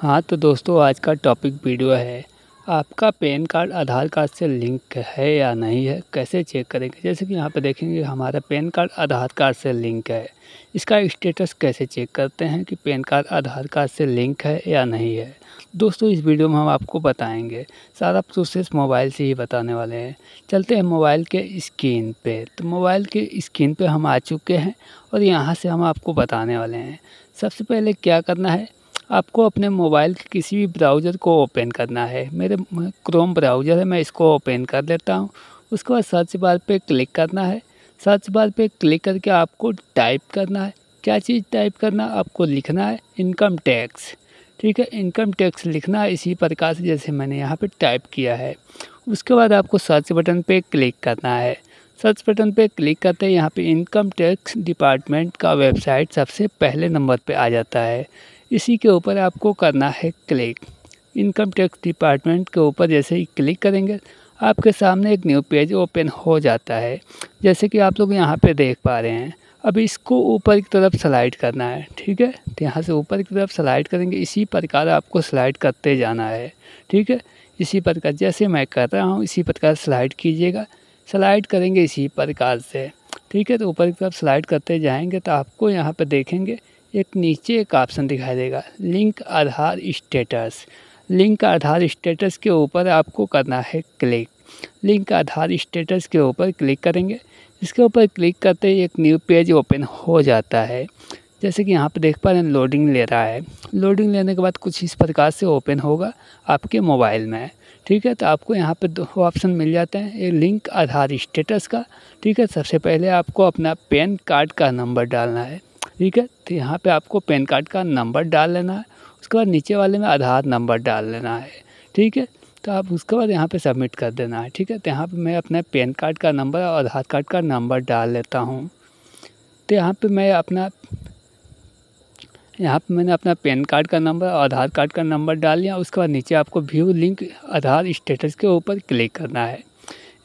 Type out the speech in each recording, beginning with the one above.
हाँ तो दोस्तों आज का टॉपिक वीडियो है आपका पैन कार्ड आधार कार्ड से लिंक है या नहीं है कैसे चेक करेंगे जैसे कि यहाँ पर देखेंगे हमारा पैन कार्ड आधार कार्ड से लिंक है इसका स्टेटस कैसे चेक करते हैं कि पैन कार्ड आधार कार्ड से लिंक है या नहीं है दोस्तों इस वीडियो में हम आपको बताएंगे सारा प्रोसेस मोबाइल से ही बताने वाले हैं चलते हैं मोबाइल के स्क्रीन पे तो मोबाइल के स्क्रीन पे हम आ चुके हैं और यहाँ से हम आपको बताने वाले हैं सबसे पहले क्या करना है आपको अपने मोबाइल के किसी भी ब्राउज़र को ओपन करना है मेरे क्रोम ब्राउज़र है मैं इसको ओपन कर लेता हूँ उसके बाद सर्च बार पे क्लिक करना है सर्च बार पे क्लिक करके आपको टाइप करना है क्या चीज़ टाइप करना आपको लिखना है इनकम टैक्स ठीक है इनकम टैक्स लिखना है इसी प्रकार से जैसे मैंने यहाँ पे टाइप किया है उसके बाद आपको सर्च बटन पे क्लिक करना है सर्च बटन पे क्लिक करते हैं यहाँ पे इनकम टैक्स डिपार्टमेंट का वेबसाइट सबसे पहले नंबर पे आ जाता है इसी के ऊपर आपको करना है क्लिक इनकम टैक्स डिपार्टमेंट के ऊपर जैसे ही क्लिक करेंगे आपके सामने एक न्यू पेज ओपन हो जाता है जैसे कि आप लोग यहाँ पे देख पा रहे हैं अब इसको ऊपर की तरफ स्लाइड करना है ठीक है तो यहाँ से ऊपर की तरफ स्लाइड करेंगे इसी प्रकार आपको स्लाइड करते जाना है ठीक है इसी प्रकार जैसे मैं कर रहा हूँ इसी प्रकार स्लाइड कीजिएगा स्लाइड करेंगे इसी प्रकार से ठीक है तो ऊपर की तरफ स्लाइड करते जाएंगे तो आपको यहाँ पर देखेंगे एक नीचे एक ऑप्शन दिखाई देगा link Aadhaar status link Aadhaar status के ऊपर आपको करना है क्लिक लिंक आधार स्टेटस के ऊपर क्लिक करेंगे इसके ऊपर क्लिक करते ही एक न्यू पेज ओपन हो जाता है जैसे कि यहाँ पर देख पा रहे हैं लोडिंग ले रहा है लोडिंग लेने के बाद कुछ इस प्रकार से ओपन होगा आपके मोबाइल में ठीक है तो आपको यहाँ पर दो ऑप्शन मिल जाते हैं एक लिंक आधार स्टेटस का ठीक है सबसे पहले आपको अपना पैन कार्ड का नंबर डालना है ठीक है तो यहाँ पे आपको पैन कार्ड का नंबर डाल लेना है उसके बाद नीचे वाले में आधार नंबर डाल लेना है ठीक है तो आप उसके बाद यहाँ पे सबमिट कर देना है ठीक है तो यहाँ पर मैं अपना पैन कार्ड का नंबर और आधार कार्ड का नंबर डाल लेता हूँ तो यहाँ पर मैं अपना यहाँ पर मैंने अपना पैन कार्ड का नंबर और आधार कार्ड का नंबर डाल लिया उसके बाद नीचे आपको व्यू लिंक आधार स्टेटस के ऊपर क्लिक करना है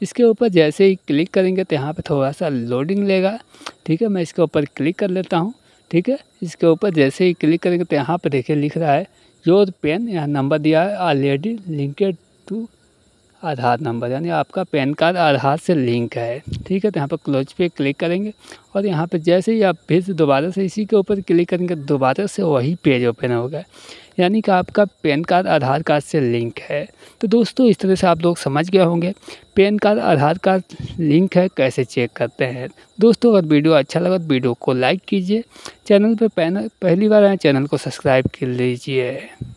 इसके ऊपर जैसे ही क्लिक करेंगे तो यहाँ पे थोड़ा सा लोडिंग लेगा ठीक है मैं इसके ऊपर क्लिक कर लेता हूँ ठीक है इसके ऊपर जैसे ही क्लिक करेंगे तो यहाँ पर देखिए लिख रहा है योर पेन यहाँ नंबर दिया है already linked to Aadhaar number यानी आपका पैन कार्ड आधार से लिंक है ठीक है तो यहाँ पर क्लोज पे क्लिक करेंगे और यहाँ पर जैसे ही आप फिर दोबारा से इसी के ऊपर क्लिक करेंगे दोबारा से वही पेज ओपन होगा यानी कि आपका पैन कार्ड आधार कार्ड से लिंक है तो दोस्तों इस तरह से आप लोग समझ गए होंगे PAN card Aadhaar card link है कैसे चेक करते हैं दोस्तों अगर वीडियो अच्छा लगा तो वीडियो को लाइक कीजिए चैनल पर पहली बार आए चैनल को सब्सक्राइब कर लीजिए